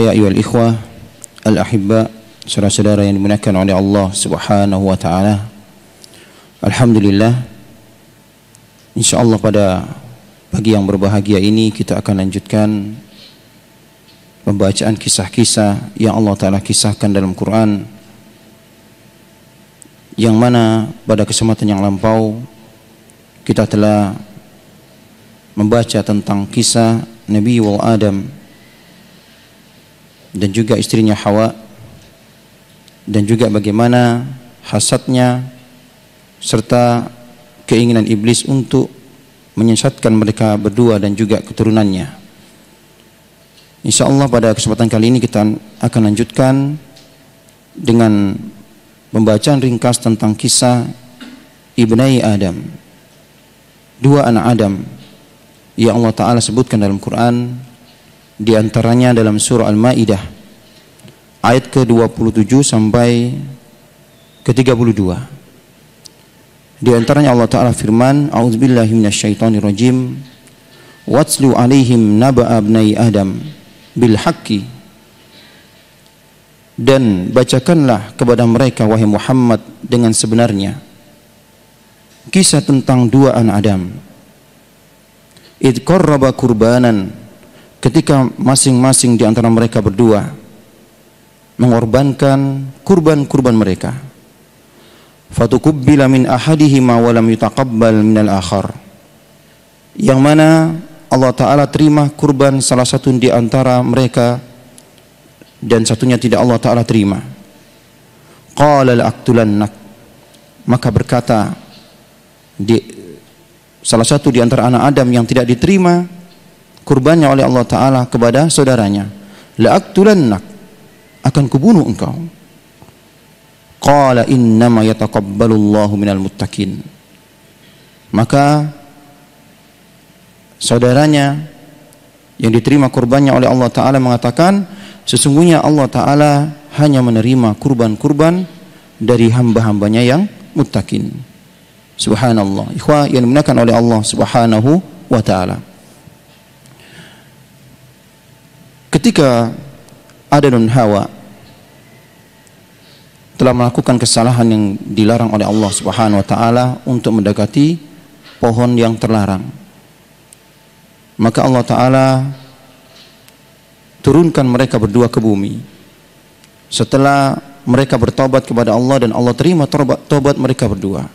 ya ayuhal ikhwah al ahibba saudara-saudara yang dimuliakan oleh Allah Subhanahu wa taala. Alhamdulillah insyaallah pada pagi yang berbahagia ini kita akan lanjutkan pembacaan kisah-kisah yang Allah taala kisahkan dalam Quran yang mana pada kesempatan yang lampau kita telah membaca tentang kisah Nabi Wal Adam dan juga istrinya Hawa dan juga bagaimana hasadnya serta keinginan iblis untuk menyesatkan mereka berdua dan juga keturunannya. Insya Allah pada kesempatan kali ini kita akan lanjutkan dengan pembacaan ringkas tentang kisah Ibnai Adam. Dua anak Adam yang Allah Ta'ala sebutkan dalam Quran di antaranya dalam surah Al-Maidah ayat ke-27 sampai ke-32. Di antaranya Allah taala firman, "A'udzubillahi minasyaitonirrajim. Watslu 'alaihim naba'a ibni Adam bil haqqi." Dan bacakanlah kepada mereka wahai Muhammad dengan sebenarnya kisah tentang dua anak Adam. Id qarraba kurbanan ketika masing-masing di antara mereka berdua mengorbankan kurban-kurban mereka. Fatukubbila min ahadihima wa lam yutaqabbal min al-akhar. Yang mana Allah Ta'ala terima kurban salah satu di antara mereka dan satunya tidak Allah Ta'ala terima. Qala al-aktulannak. Maka berkata di, salah satu di antara anak Adam yang tidak diterima kurbannya oleh Allah Ta'ala kepada saudaranya la'aktulannak akan kubunuh engkau qala innama yataqabbalullahu minal muttaqin maka saudaranya yang diterima kurbannya oleh Allah Ta'ala mengatakan sesungguhnya Allah Ta'ala hanya menerima kurban-kurban dari hamba-hambanya yang muttaqin subhanallah ikhwah yang dimenangkan oleh Allah Subhanahu wa Ta'ala ketika Adam dan Hawa telah melakukan kesalahan yang dilarang oleh Allah Subhanahu wa taala untuk mendekati pohon yang terlarang. Maka Allah taala turunkan mereka berdua ke bumi. Setelah mereka bertobat kepada Allah dan Allah terima tobat, tobat mereka berdua.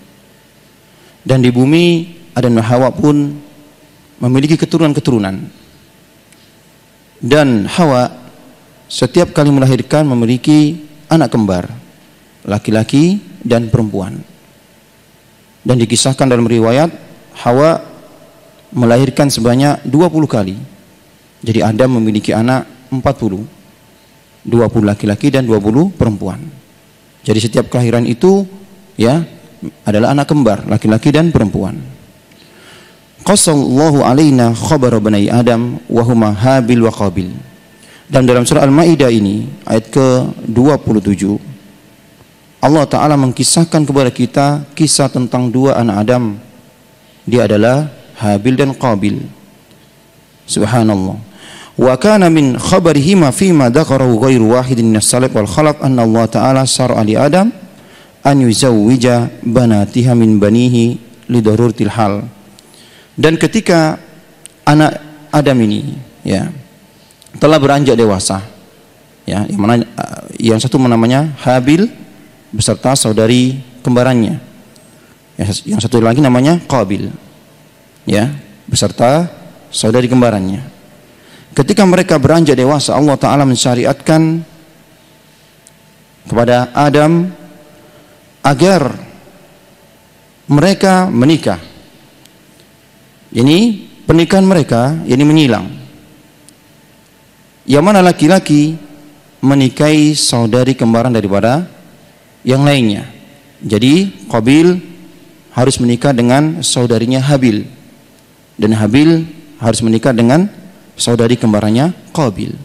Dan di bumi Adam dan Hawa pun memiliki keturunan-keturunan dan Hawa setiap kali melahirkan memiliki anak kembar laki-laki dan perempuan dan dikisahkan dalam riwayat Hawa melahirkan sebanyak 20 kali jadi Adam memiliki anak 40 20 laki-laki dan 20 perempuan jadi setiap kelahiran itu ya adalah anak kembar laki-laki dan perempuan qasallahu alaina khabara bani adam wa huma habil wa qabil dan dalam surah Al-Maidah ini ayat ke-27 Allah taala mengkisahkan kepada kita kisah tentang dua anak Adam dia adalah Habil dan Qabil subhanallah wa kana min khabarihima ma dzakarahu ghairu wahidin min as-salaf wal khalaq anna Allah taala sar'a li Adam an yuzawwija banatiha min banihi li daruratil hal dan ketika anak Adam ini ya telah beranjak dewasa, ya yang mana yang satu namanya Habil beserta saudari kembarannya, yang satu lagi namanya Qabil, ya beserta saudari kembarannya. Ketika mereka beranjak dewasa, Allah Taala mensyariatkan kepada Adam agar mereka menikah ini pernikahan mereka ini menyilang yang mana laki-laki menikahi saudari kembaran daripada yang lainnya jadi Qabil harus menikah dengan saudarinya Habil dan Habil harus menikah dengan saudari kembarannya Qabil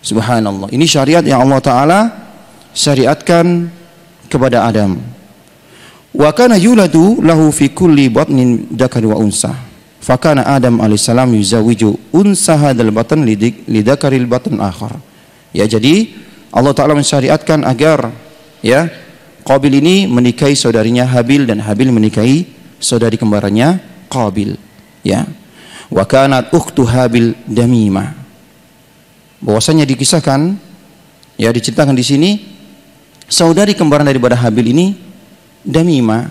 subhanallah ini syariat yang Allah Ta'ala syariatkan kepada Adam Wakana kana yuladu lahu fi kulli batnin wa unsah Fakana Adam alaihissalam yuzawiju unsaha dalam batan lidakaril batan akhar. Ya jadi Allah Ta'ala mensyariatkan agar ya Qabil ini menikahi saudarinya Habil dan Habil menikahi saudari kembarannya Qabil. Ya. Wa kanat Habil damimah. Bahwasanya dikisahkan ya diceritakan di sini saudari kembaran daripada Habil ini Damima.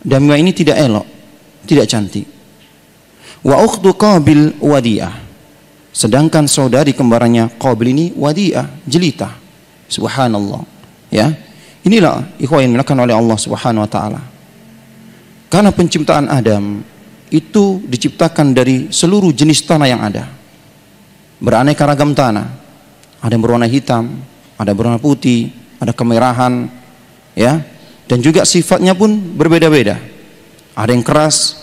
Damima ini tidak elok, tidak cantik. Wa ukhtu Qabil wadi'ah. Sedangkan saudari kembarannya Qabil ini wadi'ah, jelita. Subhanallah. Ya. Inilah ikhwan yang dilakukan oleh Allah Subhanahu wa taala. Karena penciptaan Adam itu diciptakan dari seluruh jenis tanah yang ada. Beraneka ragam tanah. Ada yang berwarna hitam, ada yang berwarna putih, ada kemerahan, ya. Dan juga sifatnya pun berbeda-beda. Ada yang keras,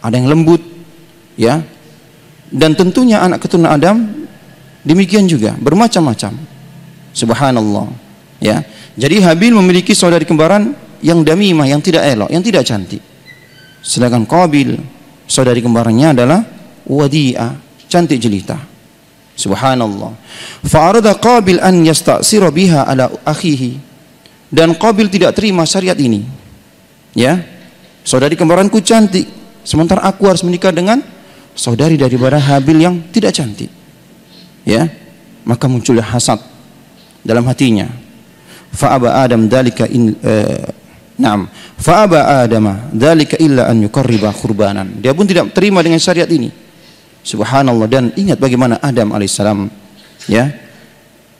ada yang lembut, ya dan tentunya anak keturunan Adam demikian juga bermacam-macam subhanallah ya jadi Habil memiliki saudari kembaran yang damimah yang tidak elok yang tidak cantik sedangkan Qabil saudari kembarannya adalah wadi'a cantik jelita subhanallah fa'arada Qabil an yasta'sira biha ala akhihi dan Qabil tidak terima syariat ini ya saudari kembaranku cantik sementara aku harus menikah dengan saudari daripada Habil yang tidak cantik. Ya. Maka muncullah hasad dalam hatinya. Fa'aba Adam dalika in eh, Naam. Fa'aba Adama dalika illa an yuqarriba kurbanan. Dia pun tidak terima dengan syariat ini. Subhanallah dan ingat bagaimana Adam alaihissalam ya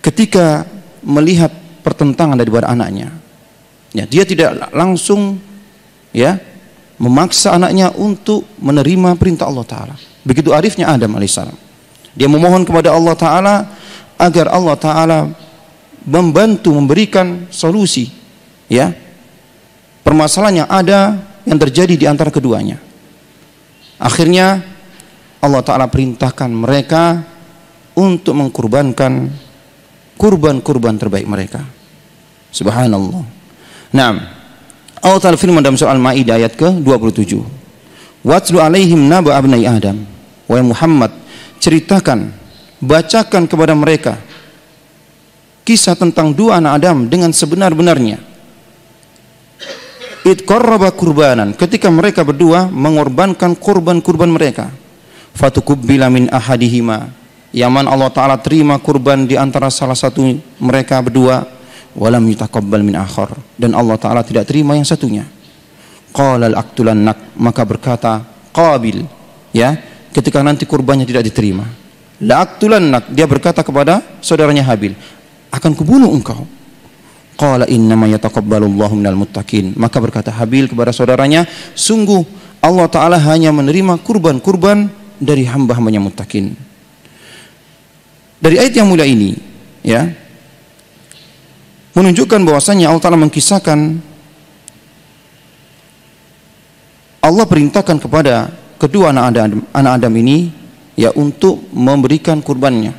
ketika melihat pertentangan daripada anaknya. Ya, dia tidak langsung ya memaksa anaknya untuk menerima perintah Allah Ta'ala. Begitu arifnya Adam alaihissalam. Dia memohon kepada Allah Ta'ala agar Allah Ta'ala membantu memberikan solusi ya permasalahan yang ada yang terjadi di antara keduanya. Akhirnya Allah Ta'ala perintahkan mereka untuk mengkurbankan kurban-kurban terbaik mereka. Subhanallah. Nah, Allah Ta'ala firman dalam surah Al-Ma'idah ayat ke-27. Watlu alaihim naba abnai Adam. Wahai Muhammad, ceritakan, bacakan kepada mereka kisah tentang dua anak Adam dengan sebenar-benarnya. It qarraba kurbanan ketika mereka berdua mengorbankan kurban-kurban mereka. Fatukubbila min ahadihima. Yaman Allah Ta'ala terima kurban di antara salah satu mereka berdua walam yutaqabbal min akhar dan Allah taala tidak terima yang satunya qala al nak maka berkata qabil ya ketika nanti kurbannya tidak diterima la nak dia berkata kepada saudaranya Habil akan kubunuh engkau qala innama yataqabbalullahu minal muttaqin maka berkata Habil kepada saudaranya sungguh Allah taala hanya menerima kurban-kurban dari hamba-hambanya muttaqin dari ayat yang mulia ini ya menunjukkan bahwasanya Allah Ta'ala mengkisahkan Allah perintahkan kepada kedua anak Adam, anak Adam ini ya untuk memberikan kurbannya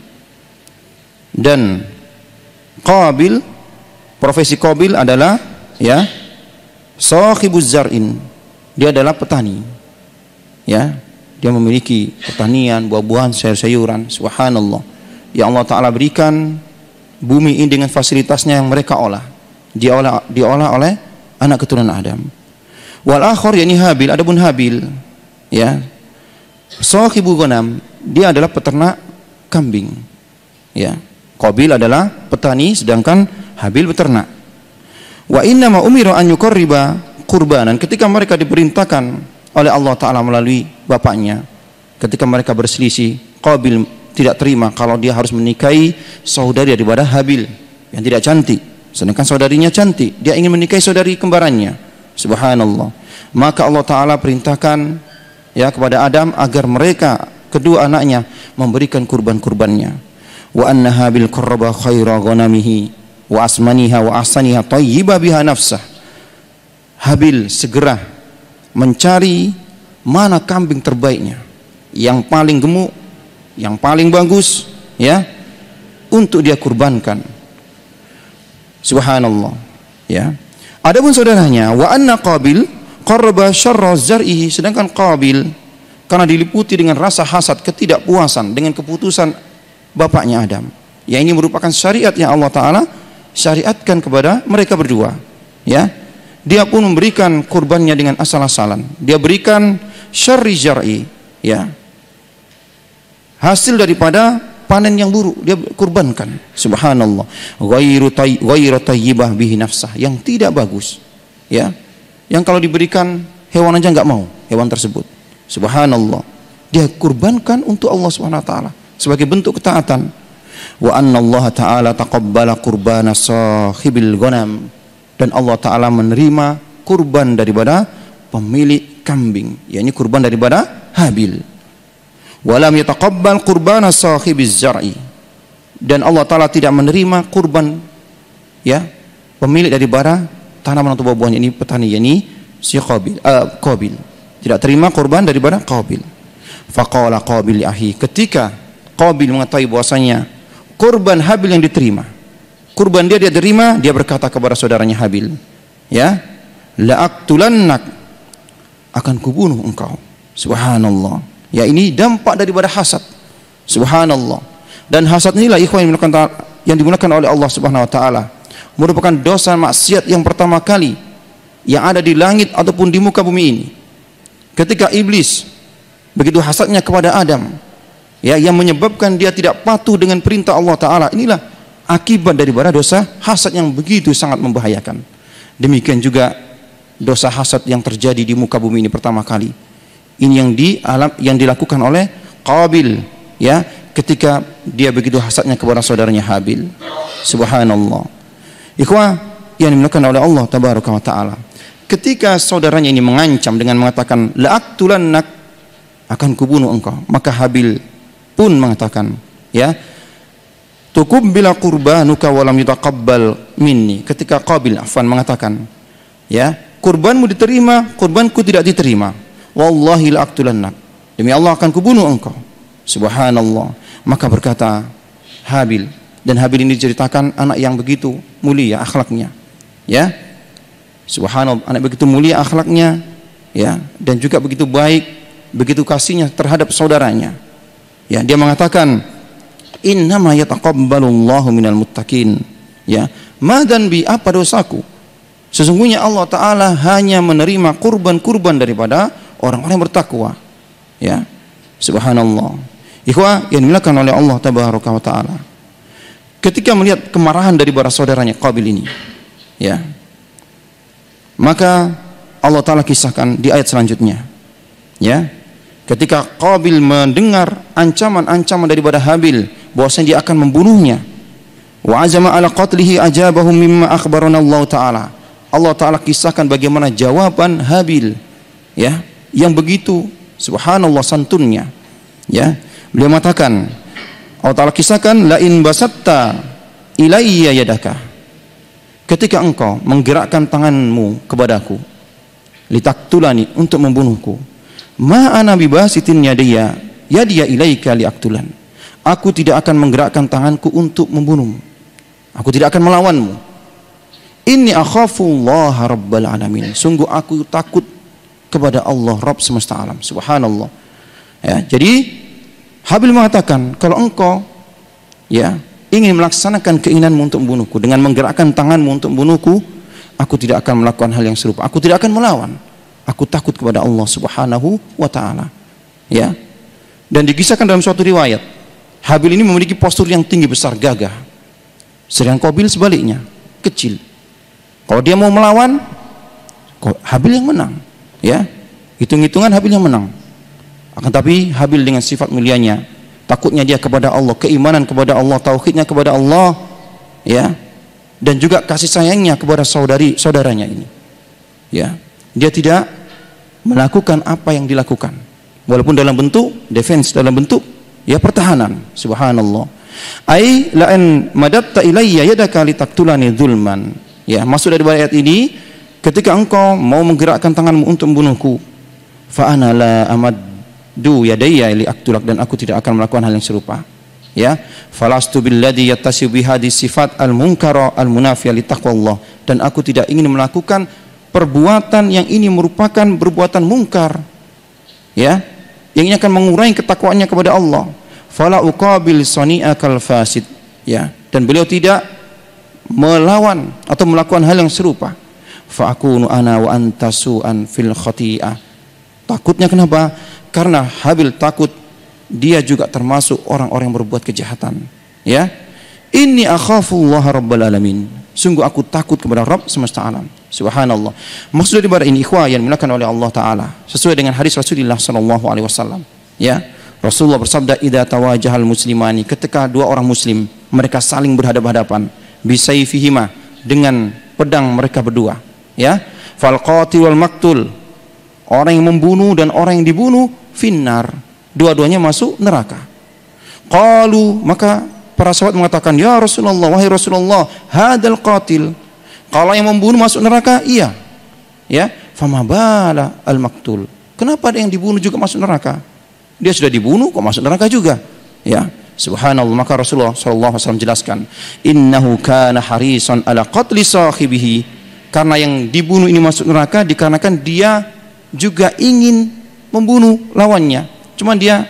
dan Qabil profesi Qabil adalah ya sahibuz zar'in dia adalah petani ya dia memiliki pertanian buah-buahan sayur-sayuran subhanallah yang Allah taala berikan bumi ini dengan fasilitasnya yang mereka olah diolah diolah oleh anak keturunan Adam wal akhir yakni Habil adapun Habil ya sahibu gonam dia adalah peternak kambing ya Qabil adalah petani sedangkan Habil peternak wa inna ma umira an yuqarriba kurbanan ketika mereka diperintahkan oleh Allah taala melalui bapaknya ketika mereka berselisih Qabil tidak terima kalau dia harus menikahi saudari daripada Habil yang tidak cantik. Sedangkan saudarinya cantik, dia ingin menikahi saudari kembarannya. Subhanallah. Maka Allah Taala perintahkan ya kepada Adam agar mereka kedua anaknya memberikan kurban-kurbannya. Wa anna Habil qarraba khaira ghanamihi wa asmaniha wa asaniha tayyiba biha nafsah. Habil segera mencari mana kambing terbaiknya yang paling gemuk yang paling bagus ya untuk dia kurbankan subhanallah ya adapun saudaranya wa anna qabil qarraba syarra zar'ihi sedangkan qabil karena diliputi dengan rasa hasad ketidakpuasan dengan keputusan bapaknya Adam ya ini merupakan syariat yang Allah taala syariatkan kepada mereka berdua ya dia pun memberikan kurbannya dengan asal-asalan dia berikan syarri zar'i ya hasil daripada panen yang buruk dia kurbankan subhanallah ghairu ghairu tayyibah bihi nafsah yang tidak bagus ya yang kalau diberikan hewan aja nggak mau hewan tersebut subhanallah dia kurbankan untuk Allah Subhanahu wa taala sebagai bentuk ketaatan wa anna Allah taala taqabbala qurbana sahibil ghanam dan Allah taala menerima kurban daripada pemilik kambing yakni kurban daripada Habil walam yataqabbal qurbana sahibiz zar'i dan Allah taala tidak menerima kurban ya pemilik dari bara tanaman atau buah-buahnya ini petani ini si Qabil uh, Qabil tidak terima kurban dari bara Qabil faqala Qabil ahi ketika Qabil mengetahui bahwasanya kurban Habil yang diterima kurban dia dia terima dia berkata kepada saudaranya Habil ya nak akan kubunuh engkau subhanallah Ya ini dampak daripada hasad. Subhanallah. Dan hasad inilah ikhwan yang dimulakan, yang dimulakan oleh Allah Subhanahu wa taala. Merupakan dosa maksiat yang pertama kali yang ada di langit ataupun di muka bumi ini. Ketika iblis begitu hasadnya kepada Adam, ya yang menyebabkan dia tidak patuh dengan perintah Allah taala. Inilah akibat daripada dosa hasad yang begitu sangat membahayakan. Demikian juga dosa hasad yang terjadi di muka bumi ini pertama kali ini yang di alam yang dilakukan oleh Qabil ya ketika dia begitu hasadnya kepada saudaranya Habil. Subhanallah. Ikhwah yang dimuliakan oleh Allah tabaraka wa taala. Ketika saudaranya ini mengancam dengan mengatakan la'aqtulannak akan kubunuh engkau, maka Habil pun mengatakan ya tukum bila kurbanuka walam yutaqabbal minni. Ketika Kabil Afan mengatakan, ya, kurbanmu diterima, kurbanku tidak diterima wallahi la'aktulannak Demi Allah akan kubunuh engkau. Subhanallah. Maka berkata Habil dan Habil ini diceritakan anak yang begitu mulia akhlaknya. Ya. Subhanallah, anak begitu mulia akhlaknya ya dan juga begitu baik, begitu kasihnya terhadap saudaranya. Ya, dia mengatakan innama yataqabbalullahu minal muttaqin. Ya, madan bi apa dosaku? Sesungguhnya Allah Ta'ala hanya menerima kurban-kurban daripada orang-orang yang bertakwa ya subhanallah ikhwah yang dimuliakan oleh Allah tabaraka wa taala ketika melihat kemarahan dari para saudaranya Qabil ini ya maka Allah taala kisahkan di ayat selanjutnya ya ketika Qabil mendengar ancaman-ancaman daripada Habil bahwasanya dia akan membunuhnya wa azama ala qatlihi ajabahum mimma akhbarana Allah taala Allah taala kisahkan bagaimana jawaban Habil ya yang begitu subhanallah santunnya ya beliau mengatakan Allah Ta'ala kisahkan lain basatta ilayya yadaka ketika engkau menggerakkan tanganmu kepadaku litaktulani untuk membunuhku ma ana bibasitin yadiya yadiya ilaika liaktulan aku tidak akan menggerakkan tanganku untuk membunuhmu aku tidak akan melawanmu ini akhafullaha rabbal alamin sungguh aku takut kepada Allah Rabb semesta alam. Subhanallah. Ya, jadi Habil mengatakan, kalau engkau ya ingin melaksanakan keinginanmu untuk membunuhku dengan menggerakkan tanganmu untuk membunuhku, aku tidak akan melakukan hal yang serupa. Aku tidak akan melawan. Aku takut kepada Allah Subhanahu wa taala. Ya. Dan dikisahkan dalam suatu riwayat, Habil ini memiliki postur yang tinggi besar gagah. Sedangkan Qabil sebaliknya, kecil. Kalau dia mau melawan, Habil yang menang ya hitung-hitungan Habil yang menang akan tapi Habil dengan sifat mulianya takutnya dia kepada Allah keimanan kepada Allah tauhidnya kepada Allah ya dan juga kasih sayangnya kepada saudari saudaranya ini ya dia tidak melakukan apa yang dilakukan walaupun dalam bentuk defense dalam bentuk ya pertahanan subhanallah ai la madatta ilayya yadaka litaktulani zulman ya maksud dari ayat ini ketika engkau mau menggerakkan tanganmu untuk membunuhku fa'ana la amaddu yadayya li aktulak dan aku tidak akan melakukan hal yang serupa ya falastu billadhi yattasiu bihadi sifat al munkara al munafiya li taqwallah dan aku tidak ingin melakukan perbuatan yang ini merupakan perbuatan mungkar ya yang ini akan mengurangi ketakwaannya kepada Allah fala uqabil sani'akal fasid ya dan beliau tidak melawan atau melakukan hal yang serupa faakunu ana wa anta su'an fil khati'ah takutnya kenapa karena Habil takut dia juga termasuk orang-orang yang berbuat kejahatan ya ini akhafullah rabbal alamin sungguh aku takut kepada Rabb semesta alam subhanallah maksud daripada ini ikhwah yang dimuliakan oleh Allah taala sesuai dengan hadis Rasulullah sallallahu alaihi wasallam ya Rasulullah bersabda idha tawajahal muslimani ketika dua orang muslim mereka saling berhadapan-hadapan bisayfihima dengan pedang mereka berdua ya falqati wal maktul orang yang membunuh dan orang yang dibunuh finnar dua-duanya masuk neraka qalu maka para sahabat mengatakan ya Rasulullah wahai Rasulullah hadal qatil kalau yang membunuh masuk neraka iya ya famabala al maktul kenapa ada yang dibunuh juga masuk neraka dia sudah dibunuh kok masuk neraka juga ya Subhanallah maka Rasulullah sallallahu alaihi wasallam jelaskan innahu kana harisan ala qatli sahibihi karena yang dibunuh ini masuk neraka dikarenakan dia juga ingin membunuh lawannya. Cuman dia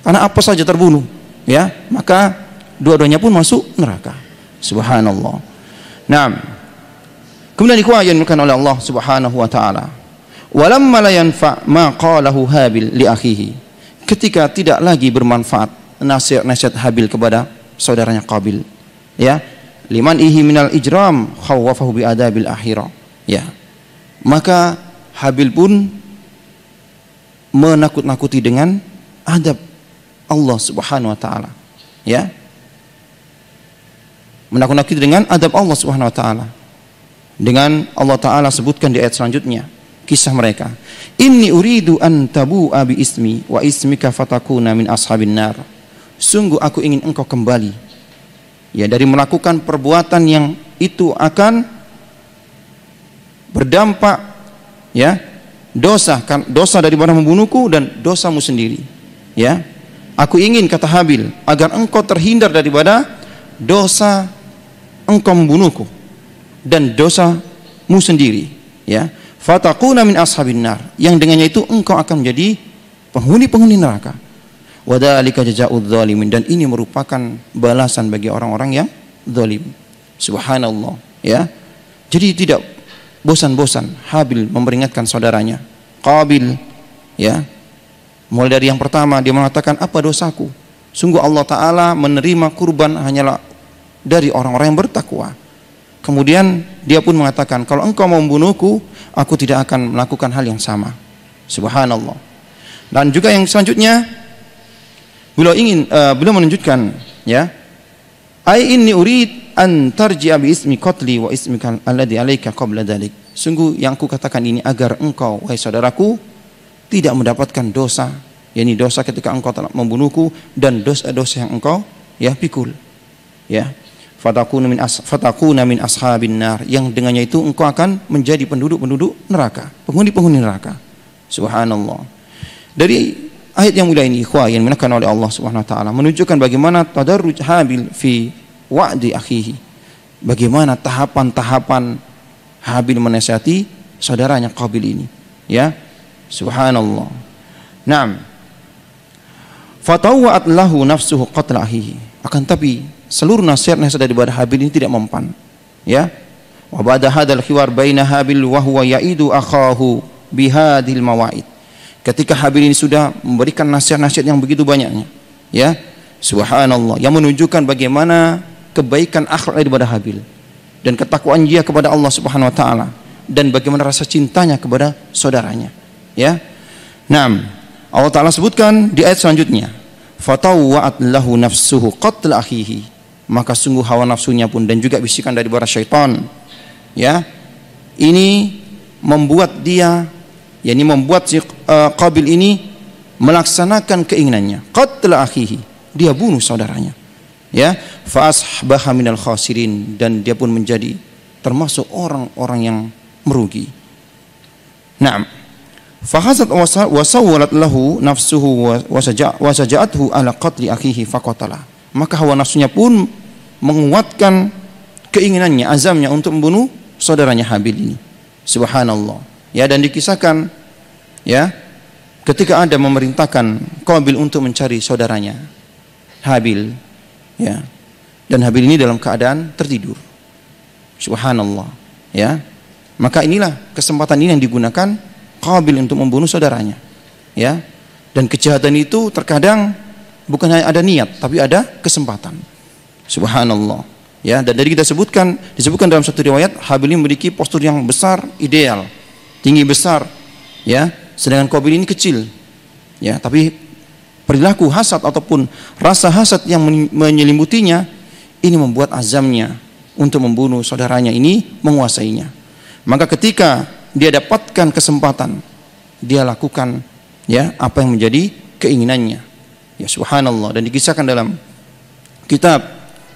karena apa saja terbunuh, ya. Maka dua-duanya pun masuk neraka. Subhanallah. Nah, Kemudian ikhwah yang oleh Allah Subhanahu wa taala. Walamma la yanfa ma qalahu Habil li akhihi. Ketika tidak lagi bermanfaat nasihat-nasihat Habil kepada saudaranya Qabil. Ya, liman ihi minal ijram khawwafahu bi adabil akhirah ya maka Habil pun menakut-nakuti dengan adab Allah Subhanahu wa taala ya menakut-nakuti dengan adab Allah Subhanahu wa taala dengan Allah taala sebutkan di ayat selanjutnya kisah mereka inni uridu an tabu Abi ismi wa ismika fatakuna min ashabin nar sungguh aku ingin engkau kembali ya dari melakukan perbuatan yang itu akan berdampak ya dosa kan dosa dari mana membunuhku dan dosamu sendiri ya aku ingin kata Habil agar engkau terhindar daripada dosa engkau membunuhku dan dosamu sendiri ya fataquna min ashabin nar yang dengannya itu engkau akan menjadi penghuni-penghuni neraka wadalika jazaa'udz zalimin dan ini merupakan balasan bagi orang-orang yang zalim. Subhanallah, ya. Jadi tidak bosan-bosan Habil memperingatkan saudaranya. Qabil ya. Mulai dari yang pertama dia mengatakan apa dosaku? Sungguh Allah taala menerima kurban hanyalah dari orang-orang yang bertakwa. Kemudian dia pun mengatakan, kalau engkau mau membunuhku, aku tidak akan melakukan hal yang sama. Subhanallah. Dan juga yang selanjutnya, beliau ingin uh, beliau menunjukkan ya ai inni urid an tarji'a bi ismi qatli wa ismika alladhi alayka qabla dhalik sungguh yang ku katakan ini agar engkau wahai saudaraku tidak mendapatkan dosa yakni dosa ketika engkau telah membunuhku dan dosa-dosa yang engkau ya pikul ya fatakuna min as, fatakuna min ashabin nar yang dengannya itu engkau akan menjadi penduduk-penduduk neraka, penghuni-penghuni neraka. Subhanallah. Dari Ayat yang mulia ini ikhwah yang dimenangkan oleh Allah Subhanahu wa taala menunjukkan bagaimana tadarruj Habil fi wa'di akhihi. Bagaimana tahapan-tahapan Habil menasihati saudaranya Qabil ini, ya. Subhanallah. Naam. Fatawwa'at lahu nafsuhu qatla akhihi. Akan tapi seluruh nasihat-nasihat daripada Habil ini tidak mempan. Ya. Wa ba'da hadal khiwar baina Habil wa huwa ya'idu akhahu bihadil mawa'id ketika Habib ini sudah memberikan nasihat-nasihat yang begitu banyaknya ya subhanallah yang menunjukkan bagaimana kebaikan akhlak daripada Habil dan ketakwaan dia kepada Allah Subhanahu wa taala dan bagaimana rasa cintanya kepada saudaranya ya Naam Allah taala sebutkan di ayat selanjutnya fatawwa'at lahu nafsuhu qatl akhihi maka sungguh hawa nafsunya pun dan juga bisikan dari para syaitan ya ini membuat dia yakni membuat si eh, Qabil ini melaksanakan keinginannya qatla akhihi dia bunuh saudaranya ya fa asbaha minal khasirin dan dia pun menjadi termasuk orang-orang yang merugi na'am fahazat wasawwalat lahu nafsuhu wasaja'athu ala qatli akhihi faqatala maka hawa nafsunya pun menguatkan keinginannya azamnya untuk membunuh saudaranya Habil ini subhanallah ya dan dikisahkan ya ketika ada memerintahkan Qabil untuk mencari saudaranya Habil ya dan Habil ini dalam keadaan tertidur subhanallah ya maka inilah kesempatan ini yang digunakan Qabil untuk membunuh saudaranya ya dan kejahatan itu terkadang bukan hanya ada niat tapi ada kesempatan subhanallah ya dan dari kita sebutkan disebutkan dalam satu riwayat Habil ini memiliki postur yang besar ideal tinggi besar, ya. Sedangkan Qabil ini kecil, ya. Tapi perilaku hasad ataupun rasa hasad yang menyelimutinya ini membuat azamnya untuk membunuh saudaranya ini menguasainya. Maka ketika dia dapatkan kesempatan, dia lakukan ya apa yang menjadi keinginannya. Ya subhanallah dan dikisahkan dalam kitab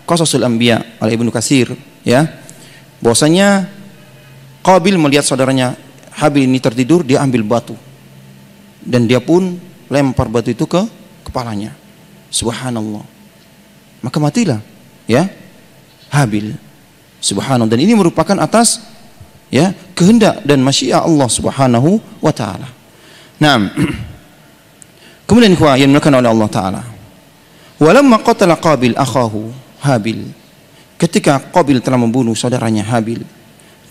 Qasasul Anbiya oleh Ibnu Katsir ya bahwasanya Qabil melihat saudaranya Habil ini tertidur, dia ambil batu. Dan dia pun lempar batu itu ke kepalanya. Subhanallah. Maka matilah, ya. Habil. Subhanallah. Dan ini merupakan atas ya kehendak dan masya Allah Subhanahu wa taala. Naam. Kemudian yang dimuliakan oleh Allah taala. Walamma qatala Qabil akhahu Habil. Ketika Qabil telah membunuh saudaranya Habil,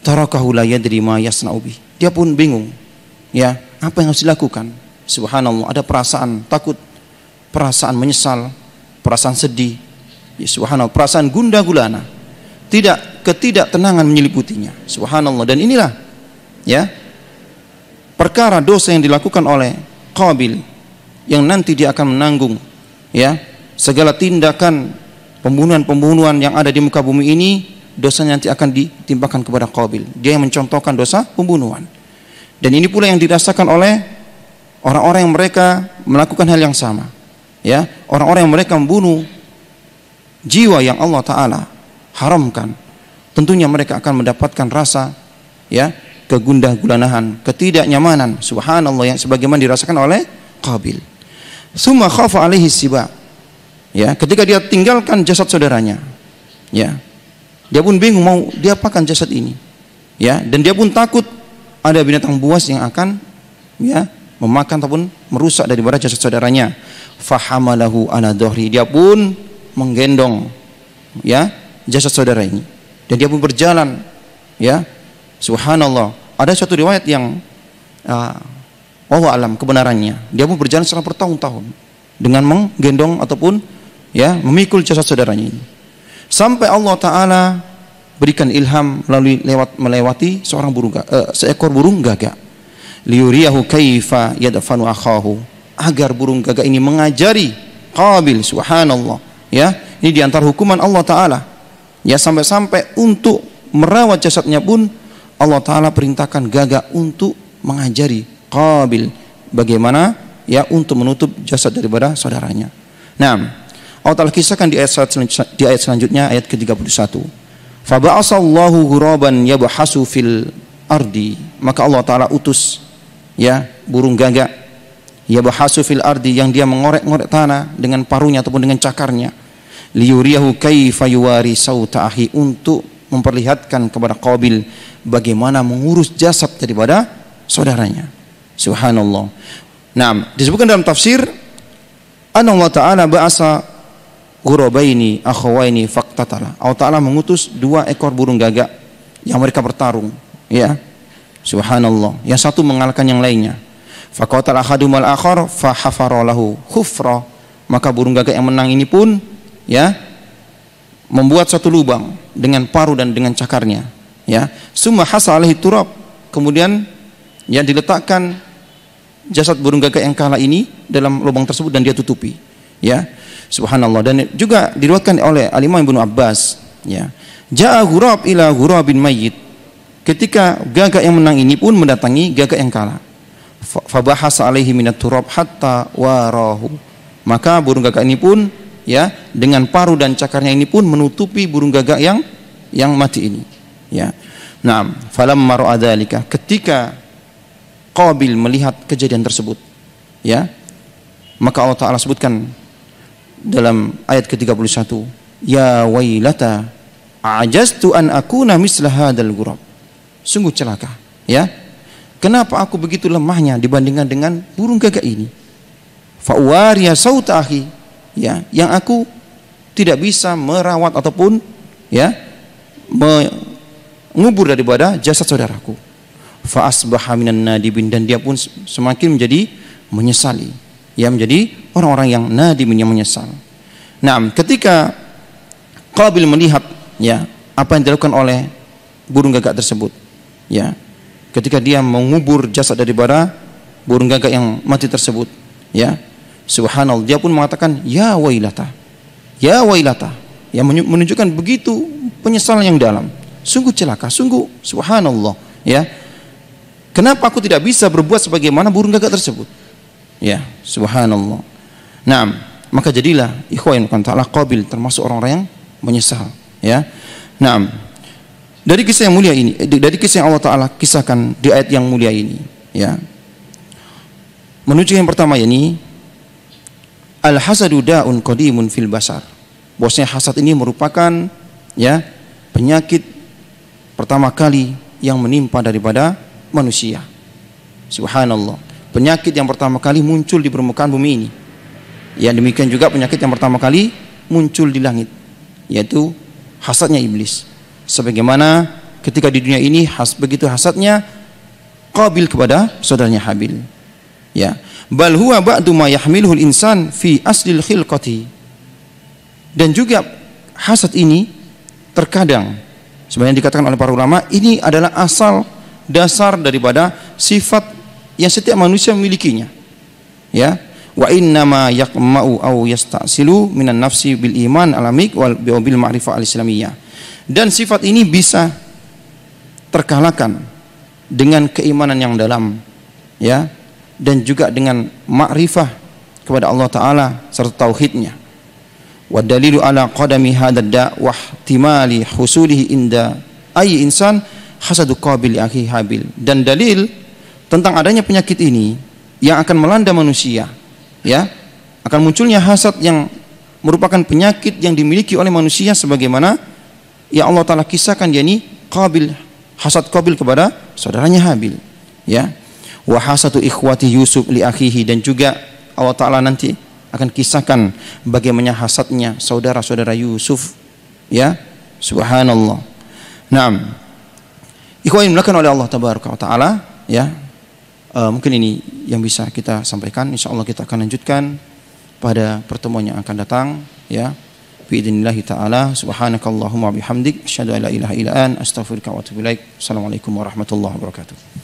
tarakahu la yadri ma yasna'u dia pun bingung ya apa yang harus dilakukan subhanallah ada perasaan takut perasaan menyesal perasaan sedih ya, subhanallah perasaan gunda gulana tidak ketidaktenangan menyeliputinya subhanallah dan inilah ya perkara dosa yang dilakukan oleh Qabil yang nanti dia akan menanggung ya segala tindakan pembunuhan-pembunuhan yang ada di muka bumi ini Dosa nanti akan ditimpakan kepada Qabil. Dia yang mencontohkan dosa pembunuhan. Dan ini pula yang dirasakan oleh orang-orang yang mereka melakukan hal yang sama. Ya, orang-orang yang mereka membunuh jiwa yang Allah taala haramkan. Tentunya mereka akan mendapatkan rasa ya, kegundah gulanahan, ketidaknyamanan. Subhanallah yang sebagaimana dirasakan oleh Qabil. Suma khafa alaihi siba. Ya, ketika dia tinggalkan jasad saudaranya. Ya, dia pun bingung mau diapakan jasad ini. Ya, dan dia pun takut ada binatang buas yang akan ya memakan ataupun merusak daripada jasad saudaranya. Fahamalahu ala dhuhri. Dia pun menggendong ya jasad saudara ini. Dan dia pun berjalan ya. Subhanallah. Ada satu riwayat yang uh, ah, Allah alam kebenarannya. Dia pun berjalan selama bertahun-tahun dengan menggendong ataupun ya memikul jasad saudaranya ini sampai Allah taala berikan ilham melalui lewat melewati seorang burung uh, seekor burung gagak liuriyahu kaifa yadfanu akhahu agar burung gagak ini mengajari Qabil subhanallah ya ini diantar hukuman Allah taala ya sampai-sampai untuk merawat jasadnya pun Allah taala perintahkan gagak untuk mengajari Qabil bagaimana ya untuk menutup jasad daripada saudaranya nah Allah Ta'ala kisahkan di ayat, di ayat selanjutnya ayat ke-31 Faba'asallahu huraban yabahasu fil ardi maka Allah Ta'ala utus ya burung gagak yabahasu fil ardi yang dia mengorek-ngorek tanah dengan parunya ataupun dengan cakarnya liyuriyahu kaifa yuwari sautahi untuk memperlihatkan kepada Qabil bagaimana mengurus jasad daripada saudaranya. Subhanallah. Nah, disebutkan dalam tafsir Allah Ta'ala ba'asa ini akhawaini faktatala. Allah Ta'ala mengutus dua ekor burung gagak yang mereka bertarung. Ya. Subhanallah. Yang satu mengalahkan yang lainnya. Faqatal ahadum al akhar fahafarolahu khufra. Maka burung gagak yang menang ini pun ya membuat satu lubang dengan paru dan dengan cakarnya. Ya. Summa hasalihi turab. Kemudian yang diletakkan jasad burung gagak yang kalah ini dalam lubang tersebut dan dia tutupi ya subhanallah dan juga diriwayatkan oleh Alimah Ibnu Abbas ya ja'a ghurab ila ghurabin mayyit ketika gagak yang menang ini pun mendatangi gagak yang kalah fabahasa alaihi minat turab hatta warahu maka burung gagak ini pun ya dengan paru dan cakarnya ini pun menutupi burung gagak yang yang mati ini ya Naam, falam ra'a dzalika ketika Qabil melihat kejadian tersebut ya maka Allah taala sebutkan dalam ayat ke-31 ya wailata ajastu an akuna misla hadal gurab sungguh celaka ya kenapa aku begitu lemahnya dibandingkan dengan burung gagak ini fawariya sautahi ya yang aku tidak bisa merawat ataupun ya mengubur daripada jasad saudaraku fa asbaha minan nadibin dan dia pun semakin menjadi menyesali Ya menjadi orang-orang yang nadi yang menyesal. Nah, ketika Qabil melihat ya apa yang dilakukan oleh burung gagak tersebut, ya ketika dia mengubur jasad dari bara burung gagak yang mati tersebut, ya subhanallah dia pun mengatakan ya wailata, ya wailata, yang menunjukkan begitu penyesalan yang dalam. Sungguh celaka, sungguh subhanallah, ya. Kenapa aku tidak bisa berbuat sebagaimana burung gagak tersebut? Ya, subhanallah. Nah, maka jadilah ikhwan bukan ta'ala qabil termasuk orang-orang yang menyesal. Ya. Nah, dari kisah yang mulia ini, eh, dari kisah yang Allah Ta'ala kisahkan di ayat yang mulia ini, ya. Menuju yang pertama ini, Al-hasadu da'un qadimun fil basar. Bosnya hasad ini merupakan ya penyakit pertama kali yang menimpa daripada manusia. Subhanallah penyakit yang pertama kali muncul di permukaan bumi ini. Ya demikian juga penyakit yang pertama kali muncul di langit yaitu hasadnya iblis. Sebagaimana ketika di dunia ini has begitu hasadnya Qabil kepada saudaranya Habil. Ya. Bal huwa ba'du ma yahmiluhul insan fi aslil khilqati. Dan juga hasad ini terkadang sebenarnya dikatakan oleh para ulama ini adalah asal dasar daripada sifat yang setiap manusia memilikinya. Ya. Wa inna ma yakmau au yasta'silu minan nafsi bil iman alamik wal bil ma'rifah al islamiyah. Dan sifat ini bisa terkalahkan dengan keimanan yang dalam ya dan juga dengan ma'rifah kepada Allah taala serta tauhidnya. Wa dalilu ala qadami hadad da' wa ihtimali husulihi inda ayi insan hasadu qabil akhi habil. Dan dalil tentang adanya penyakit ini yang akan melanda manusia, ya, akan munculnya hasad yang merupakan penyakit yang dimiliki oleh manusia sebagaimana ya Allah taala kisahkan yakni Qabil hasad Qabil kepada saudaranya Habil, ya. Wa hasatu ikhwati Yusuf li akhihi dan juga Allah taala nanti akan kisahkan bagaimana hasadnya saudara-saudara Yusuf, ya. Subhanallah. Naam. Ikhwan dimuliakan oleh Allah tabaraka wa taala, ya Eh, mungkin ini yang bisa kita sampaikan. Insya Allah kita akan lanjutkan pada pertemuan yang akan datang. Ya, biidnillahi taala. Subhanakallahumma bihamdik. Asyhadu an ilaha illa an. Astaghfiruka Assalamualaikum warahmatullahi wabarakatuh.